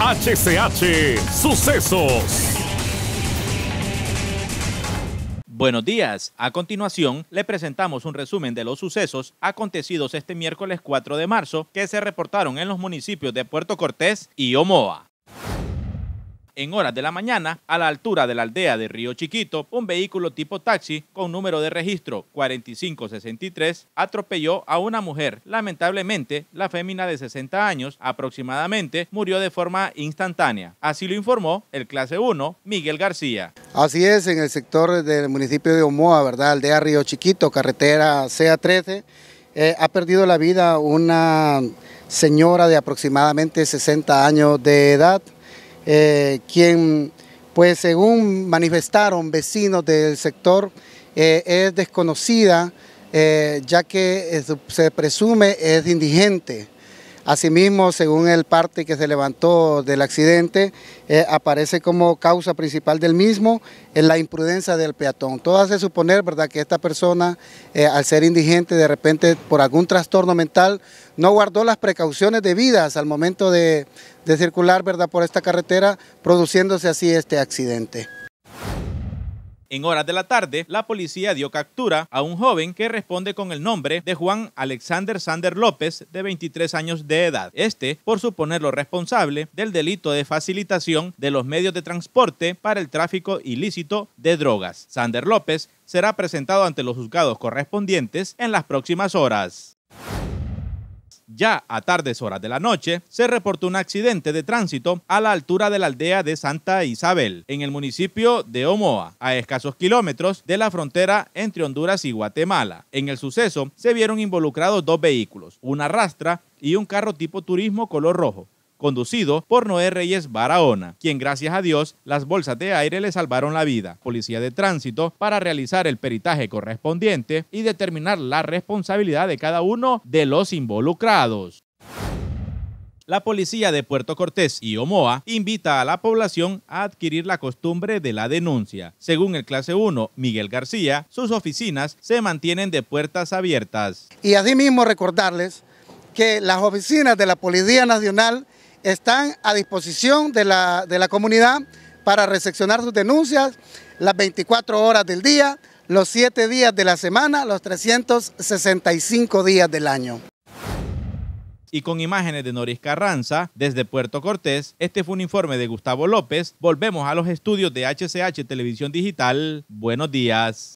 HCH Sucesos. Buenos días. A continuación, le presentamos un resumen de los sucesos acontecidos este miércoles 4 de marzo que se reportaron en los municipios de Puerto Cortés y Omoa en horas de la mañana, a la altura de la aldea de Río Chiquito, un vehículo tipo taxi con número de registro 4563 atropelló a una mujer. Lamentablemente, la fémina de 60 años aproximadamente murió de forma instantánea. Así lo informó el clase 1 Miguel García. Así es, en el sector del municipio de Omoa, ¿verdad? Aldea Río Chiquito, carretera CA13. Eh, ha perdido la vida una señora de aproximadamente 60 años de edad. Eh, quien pues según manifestaron vecinos del sector eh, es desconocida eh, ya que se presume es indigente. Asimismo, según el parte que se levantó del accidente, eh, aparece como causa principal del mismo en eh, la imprudencia del peatón. Todo hace suponer ¿verdad? que esta persona, eh, al ser indigente, de repente por algún trastorno mental, no guardó las precauciones debidas al momento de, de circular ¿verdad? por esta carretera, produciéndose así este accidente. En horas de la tarde, la policía dio captura a un joven que responde con el nombre de Juan Alexander Sander López, de 23 años de edad. Este, por suponerlo responsable del delito de facilitación de los medios de transporte para el tráfico ilícito de drogas. Sander López será presentado ante los juzgados correspondientes en las próximas horas. Ya a tardes horas de la noche, se reportó un accidente de tránsito a la altura de la aldea de Santa Isabel, en el municipio de Omoa, a escasos kilómetros de la frontera entre Honduras y Guatemala. En el suceso se vieron involucrados dos vehículos, una rastra y un carro tipo turismo color rojo conducido por Noé Reyes Barahona, quien gracias a Dios las bolsas de aire le salvaron la vida. Policía de tránsito para realizar el peritaje correspondiente y determinar la responsabilidad de cada uno de los involucrados. La policía de Puerto Cortés y Omoa invita a la población a adquirir la costumbre de la denuncia. Según el clase 1, Miguel García, sus oficinas se mantienen de puertas abiertas. Y asimismo recordarles que las oficinas de la Policía Nacional están a disposición de la, comunidad para recepcionar sus denuncias las 24 horas del día, los 7 días de la semana, los 365 días del año. Y con imágenes de Noris Carranza, desde Puerto Cortés, este fue un informe de Gustavo López. Volvemos a los estudios de HCH Televisión Digital. Buenos días.